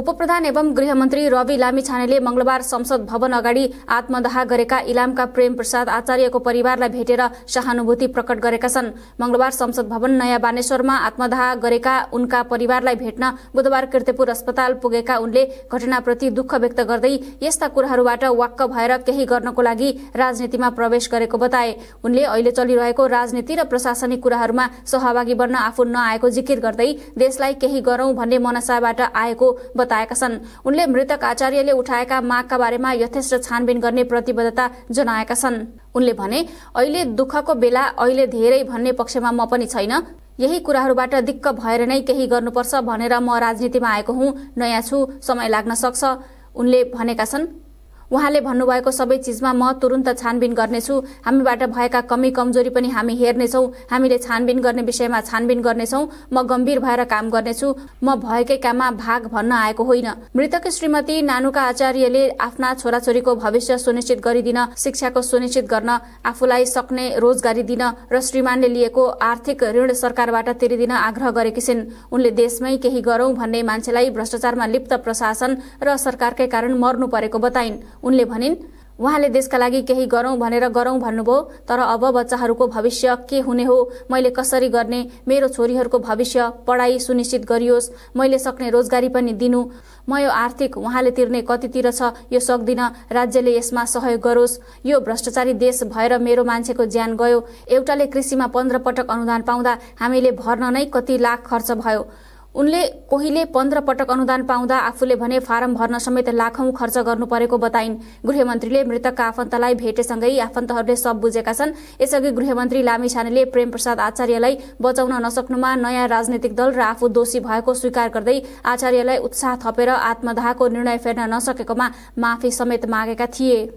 उपप्रधान एवं गृहमन्त्री रवि लामिछानेले मंगलबार संसद भवन अगाडि आत्मदाह गरेका इलामका प्रेम प्रसाद आचार्यको परिवारलाई भेटेर सहानुभूति प्रकट गरेका छन् मंगलबार संसद भवन नयाँ बानेश्वरमा आत्मदाह गरेका उनका परिवारलाई भेट्न बुधबार किर्तिपुर अस्पताल पुगेका उनले घटनाप्रति दुःख व्यक्त गर्दै यस्ता कुराहरूबाट वाक्क भएर केही गर्नको लागि राजनीतिमा प्रवेश गरेको बताए उनले अहिले चलिरहेको राजनीति र प्रशासनिक कुराहरूमा सहभागी बन्न आफू नआएको जिकिर गर्दै देशलाई केही गरौं भन्ने मनसाबाट आएको बताएका छन् उनले मृतक आचार्यले उठाएका मागका बारेमा यथेष्ट छानबिन गर्ने प्रतिबद्धता जनाएका छन् उनले भने अहिले दुःखको बेला अहिले धेरै भन्ने पक्षमा म पनि छैन यही कुराहरूबाट दिक्क भएर नै केही गर्नुपर्छ भनेर म राजनीतिमा आएको हुँ नयाँ छु समय लाग्न सक्छ उनले भनेका छन् उहाँले भन्नुभएको सबै चिजमा म तुरन्त छानबिन गर्नेछु हामीबाट भएका कमी कमजोरी पनि हामी हेर्नेछौँ हामीले छानबिन गर्ने विषयमा छानबिन गर्नेछौँ म गम्भीर भएर काम गर्नेछु म भएकै काममा भाग भन्न आएको होइन मृतक श्रीमती नानुका आचार्यले आफ्ना छोराछोरीको भविष्य सुनिश्चित गरिदिन शिक्षाको सुनिश्चित गर्न आफूलाई सक्ने रोजगारी दिन र श्रीमानले लिएको आर्थिक ऋण सरकारबाट तिरिदिन आग्रह गरेकी छिन् उनले देशमै केही गरौं भन्ने मान्छेलाई भ्रष्टाचारमा लिप्त प्रशासन र सरकारकै कारण मर्नु परेको बताइन् उनले भनिन् उहाँले देशका लागि केही गरौं भनेर गरौं भन्नुभयो तर अब बच्चाहरूको भविष्य के हुने हो मैले कसरी गर्ने मेरो छोरीहरूको भविष्य पढाइ सुनिश्चित गरियोस् मैले सक्ने रोजगारी पनि दिनु म यो आर्थिक उहाँले तिर्ने कतितिर छ यो सक्दिन राज्यले यसमा सहयोग गरोस् यो भ्रष्टाचारी देश भएर मेरो मान्छेको ज्यान गयो एउटाले कृषिमा पन्ध्र पटक अनुदान पाउँदा हामीले भर्न नै कति लाख खर्च भयो उनले कोहीले पन्ध्र पटक अनुदान पाउँदा आफूले भने फारम भर्न समेत लाखौं खर्च गर्नु परेको बताइन् गृहमन्त्रीले मृतकका आफन्तलाई भेटेसँगै आफन्तहरूले सब बुझेका छन् यसअघि गृहमन्त्री लामिछानेले प्रेमप्रसाद आचार्यलाई बचाउन नसक्नुमा नयाँ राजनैतिक दल र आफू दोषी भएको स्वीकार गर्दै आचार्यलाई उत्साह थपेर आत्मदाहको निर्णय फेर्न नसकेकोमा माफी समेत मागेका थिए